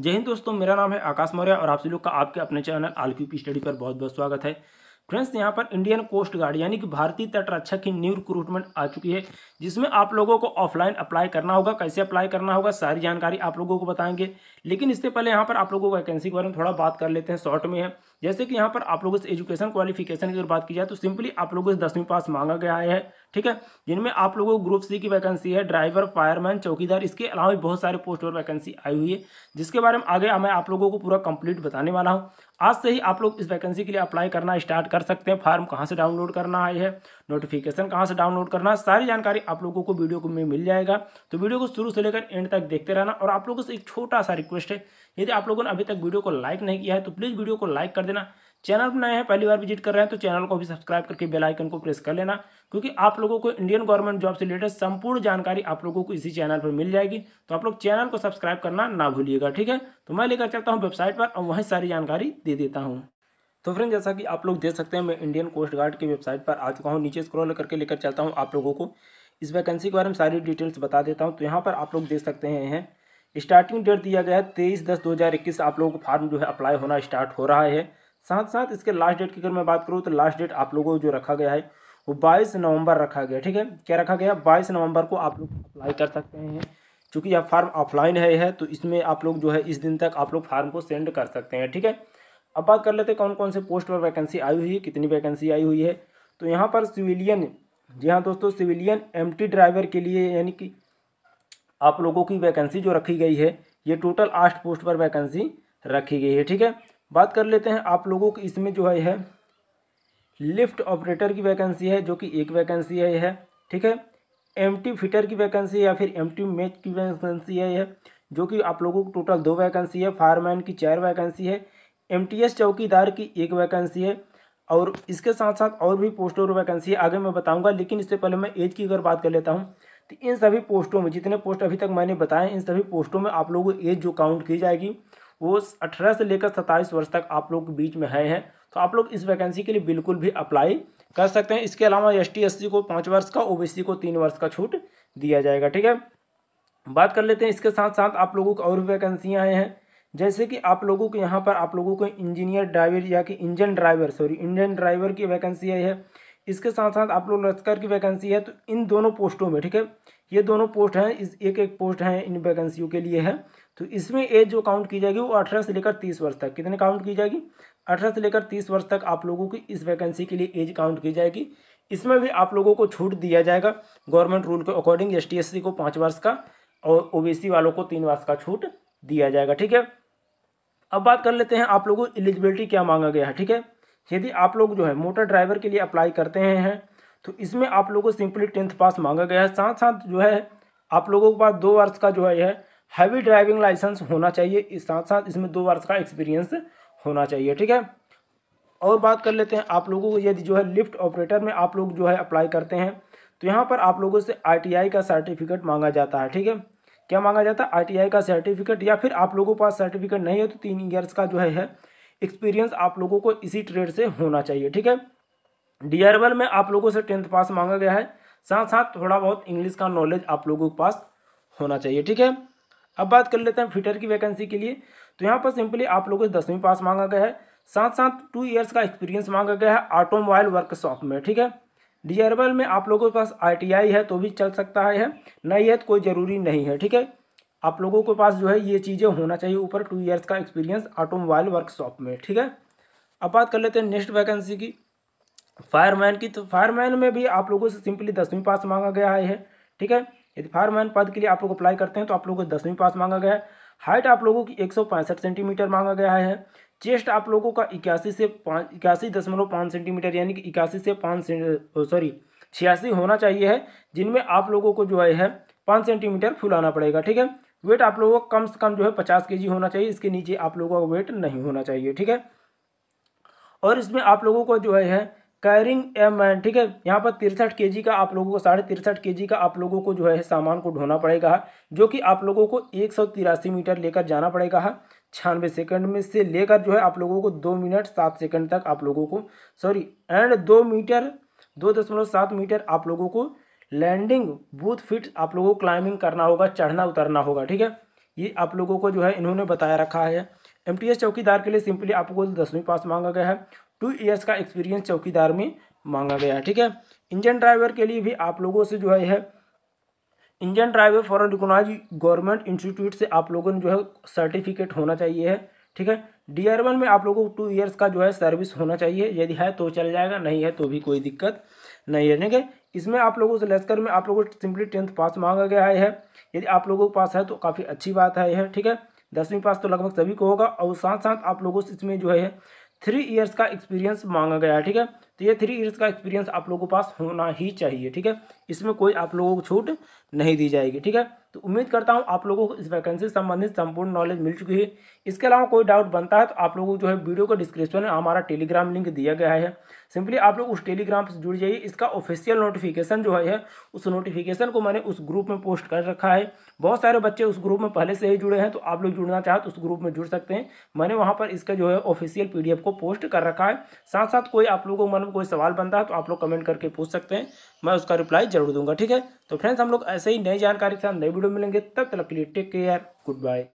जय हिंद दोस्तों मेरा नाम है आकाश मौर्य और आप सभी लोग का आपके अपने चैनल आलक्यू की स्टडी पर बहुत बहुत स्वागत है फ्रेंड्स यहाँ पर इंडियन कोस्ट गार्ड यानी कि भारतीय तटरक्षा की न्यू रिक्रूटमेंट आ चुकी है जिसमें आप लोगों को ऑफलाइन अप्लाई करना होगा कैसे अप्लाई करना होगा सारी जानकारी आप लोगों को बताएंगे लेकिन इससे पहले यहाँ पर आप लोगों को वैकेंसी के बारे में थोड़ा बात कर लेते हैं शॉर्ट में है जैसे कि यहाँ पर आप लोगों से एजुकेशन क्वालिफिकेशन की अगर बात की जाए तो सिंपली आप लोगों से दसवीं पास मांगा गया है ठीक है जिनमें आप लोगों को ग्रुप सी की वैकेंसी है ड्राइवर फायरमैन चौकीदार इसके अलावा भी बहुत सारे पोस्ट और वैकेंसी आई हुई है जिसके बारे में आगे मैं आप लोगों को पूरा कंप्लीट बताने वाला हूँ आज से ही आप लोग इस वैकेंसी के लिए अप्लाई करना स्टार्ट कर सकते हैं फॉर्म कहाँ से डाउनलोड करना है नोटिफिकेशन कहाँ से डाउनलोड करना है सारी जानकारी आप लोगों को वीडियो को में मिल जाएगा तो वीडियो को शुरू से लेकर एंड तक देखते रहना और आप लोगों से एक छोटा सा रिक्वेस्ट है यदि आप लोगों ने अभी तक वीडियो को लाइक नहीं किया है तो प्लीज़ वीडियो को लाइक कर देना चैनल पर नए हैं पहली बार विजिट कर रहे हैं तो चैनल को भी सब्सक्राइब करके बेल आइकन को प्रेस कर लेना क्योंकि आप लोगों को इंडियन गवर्नमेंट जॉब से रिलेटेड संपूर्ण जानकारी आप लोगों को इसी चैनल पर मिल जाएगी तो आप लोग चैनल को सब्सक्राइब करना ना भूलिएगा ठीक है तो मैं लेकर चलता हूँ वेबसाइट पर और वहीं सारी जानकारी दे देता हूँ तो फ्रेंड जैसा कि आप लोग देख सकते हैं मैं इंडियन कोस्ट गार्ड की वेबसाइट पर आ चुका हूँ नीचे स्क्रॉल करके लेकर चलता हूँ आप लोगों को इस वैकेंसी के बारे में सारी डिटेल्स बता देता हूँ तो यहाँ पर आप लोग देख सकते हैं स्टार्टिंग डेट दिया गया है तेईस दस दो हज़ार इक्कीस आप लोगों को फॉर्म जो है अप्लाई होना स्टार्ट हो रहा है साथ साथ इसके लास्ट डेट की अगर मैं बात करूँ तो लास्ट डेट आप लोगों को जो रखा गया है वो बाईस नवंबर रखा गया ठीक है क्या रखा गया बाईस नवंबर को आप लोग अप्लाई कर सकते हैं चूँकि यह फार्म ऑफलाइन है, यह तो इसमें आप लोग जो है इस दिन तक आप लोग फार्म को सेंड कर सकते हैं ठीक है अब बात कर लेते हैं कौन कौन से पोस्ट पर वैकेंसी आई हुई है कितनी वैकेंसी आई हुई है तो यहाँ पर सिविलियन जी हाँ दोस्तों सिविलियन एमटी ड्राइवर के लिए यानी कि आप लोगों की वैकेंसी जो रखी गई है ये टोटल आठ पोस्ट पर वैकेंसी रखी गई है ठीक है बात कर लेते हैं आप लोगों की इसमें जो है यह लिफ्ट ऑपरेटर की वैकेंसी है जो कि एक वैकेंसी है यह ठीक है एम फिटर की वैकेंसी या फिर एम मेट की वैकेंसी है यह जो कि आप लोगों को टोटल दो वैकेंसी है फायरमैन की चार वैकेंसी है एम चौकीदार की एक वैकेंसी है और इसके साथ साथ और भी पोस्टों और वैकेंसी है आगे मैं बताऊंगा लेकिन इससे पहले मैं एज की अगर बात कर लेता हूँ तो इन सभी पोस्टों में जितने पोस्ट अभी तक मैंने बताए इन सभी पोस्टों में आप लोगों को एज जो काउंट की जाएगी वो अठारह से लेकर सत्ताईस वर्ष तक आप लोग के बीच में है हैं तो आप लोग इस वैकेंसी के लिए बिल्कुल भी अप्लाई कर सकते हैं इसके अलावा एस टी को पाँच वर्ष का ओ को तीन वर्ष का छूट दिया जाएगा ठीक है बात कर लेते हैं इसके साथ साथ आप लोगों को और भी वैकेंसियाँ आए हैं जैसे कि आप लोगों को यहाँ पर आप लोगों को इंजीनियर ड्राइवर या कि engine driver sorry engine driver की वैकेंसी आई है इसके साथ साथ आप लोग लश्कर की वैकेंसी है तो इन दोनों पोस्टों में ठीक है ये दोनों पोस्ट हैं इस एक एक पोस्ट हैं इन वैकेंसियों के लिए है तो इसमें एज जो काउंट की जाएगी वो अठारह से लेकर तीस वर्ष तक कितने काउंट की जाएगी अठारह से लेकर तीस वर्ष तक आप लोगों की इस वैकेंसी के लिए एज काउंट की जाएगी इसमें भी आप लोगों को छूट दिया जाएगा गवर्नमेंट रूल के अकॉर्डिंग एस टी को पाँच वर्ष का और ओ वालों को तीन वर्ष का छूट दिया जाएगा ठीक है अब बात कर लेते हैं आप लोगों को एलिजिबिलिटी क्या मांगा गया है ठीक है यदि आप लोग जो है मोटर ड्राइवर के लिए अप्लाई करते हैं तो इसमें आप लोगों को सिंपली टेंथ पास मांगा गया है साथ साथ जो है आप लोगों के पास दो वर्ष का जो है हैवी ड्राइविंग लाइसेंस होना चाहिए इस साथ साथ इसमें दो वर्ष का एक्सपीरियंस होना चाहिए ठीक है और बात कर लेते हैं आप लोगों को यदि जो है लिफ्ट ऑपरेटर में आप लोग जो है अप्लाई करते हैं तो यहाँ पर आप लोगों से आई का सर्टिफिकेट मांगा जाता है ठीक है क्या मांगा जाता है आई का सर्टिफिकेट या फिर आप लोगों के पास सर्टिफिकेट नहीं है तो तीन ईयर्स का जो है एक्सपीरियंस आप लोगों को इसी ट्रेड से होना चाहिए ठीक है डीआरएल में आप लोगों से टेंथ पास मांगा गया है साथ साथ थोड़ा बहुत इंग्लिश का नॉलेज आप लोगों के पास होना चाहिए ठीक है अब बात कर लेते हैं फिटर की वैकेंसी के लिए तो यहाँ पर सिंपली आप लोगों से दसवीं पास मांगा गया है साथ साथ टू ईयर्स का एक्सपीरियंस मांगा गया है ऑटोमोबाइल वर्कशॉप में ठीक है डीआरएल में आप लोगों के पास आईटीआई है तो भी चल सकता है नहीं है तो कोई ज़रूरी नहीं है ठीक है आप लोगों के पास जो है ये चीज़ें होना चाहिए ऊपर टू ईयर्स का एक्सपीरियंस ऑटोमोबाइल वर्कशॉप में ठीक है अब बात कर लेते हैं नेक्स्ट वैकेंसी की फायरमैन की तो फायरमैन में भी आप लोगों से सिंपली दसवीं पास मांगा गया है ठीक है यदि फायरमैन पद के लिए आप लोग अप्लाई करते हैं तो आप लोगों को दसवीं पास मांगा गया है हाइट आप लोगों की एक सेंटीमीटर मांगा गया है चेस्ट आप लोगों का इक्यासी से पाँच इक्यासी दशमलव पाँच सेंटीमीटर यानी कि इक्यासी से पाँच सॉरी छियासी होना चाहिए है जिनमें आप लोगों को जो है पाँच सेंटीमीटर फुलाना पड़ेगा ठीक है वेट आप लोगों को कम से कम जो है पचास के होना चाहिए इसके नीचे आप लोगों का वेट नहीं होना चाहिए ठीक है और इसमें आप लोगों को जो है कैरिंग एम एन ठीक है यहाँ पर तिरसठ के का आप लोगों को साढ़े तिरसठ के का आप लोगों को जो है सामान को ढोना पड़ेगा जो कि आप लोगों को एक सौ तिरासी मीटर लेकर जाना पड़ेगा छियानवे सेकंड में से लेकर जो है आप लोगों को दो मिनट सात सेकंड तक आप लोगों को सॉरी एंड दो मीटर दो दशमलव सात मीटर आप लोगों को लैंडिंग बूथ फिट आप लोगों को क्लाइंबिंग करना होगा चढ़ना उतरना होगा ठीक है ये आप लोगों को जो है इन्होंने बताया रखा है एम चौकीदार के लिए सिंपली आपको दसवीं पास मांगा गया है टू ईयर्स का एक्सपीरियंस चौकीदार में मांगा गया ठीक है इंजन ड्राइवर के लिए भी आप लोगों से जो है engine driver foreign recognise government institute से आप लोगों ने जो है सर्टिफिकेट होना चाहिए है ठीक है डी आर वन में आप लोगों को टू ईयर्स का जो है सर्विस होना चाहिए यदि है तो चल जाएगा नहीं है तो भी कोई दिक्कत नहीं है ठीक है इसमें आप लोगों से लश्कर में आप लोगों को सिंपली टेंथ पास मांगा गया है यदि आप लोगों के पास है तो काफ़ी अच्छी बात है यह ठीक है दसवीं पास तो लगभग सभी को होगा और साथ साथ आप लोगों से इसमें जो है थ्री ईयर्स का एक्सपीरियंस मांगा गया है ठीक है तो ये थ्री ईयर्स का एक्सपीरियंस आप लोगों के पास होना ही चाहिए ठीक है इसमें कोई आप लोगों को छूट नहीं दी जाएगी ठीक है तो उम्मीद करता हूँ आप लोगों को इस वैकेंसी से संबंधित संपूर्ण नॉलेज मिल चुकी है इसके अलावा कोई डाउट बनता है तो आप लोगों को जो है वीडियो का डिस्क्रिप्शन में हमारा टेलीग्राम लिंक दिया गया है सिंपली आप लोग उस टेलीग्राम से जुड़ जाइए इसका ऑफिशियल नोटिफिकेशन जो है उस नोटिफिकेशन को मैंने उस ग्रुप में पोस्ट कर रखा है बहुत सारे बच्चे उस ग्रुप में पहले से ही जुड़े हैं तो आप लोग जुड़ना चाहें तो उस ग्रुप में जुड़ सकते हैं मैंने वहाँ पर इसका जो है ऑफिशियल पी को पोस्ट कर रखा है साथ साथ कोई आप लोगों को में कोई सवाल बनता है तो आप लोग कमेंट करके पूछ सकते हैं मैं उसका रिप्लाई जरूर दूंगा ठीक है तो फ्रेंड्स हम लोग ऐसे ही नई जानकारी के साथ नई वीडियो मिलेंगे तब तक के लिए टेक केयर गुड बाय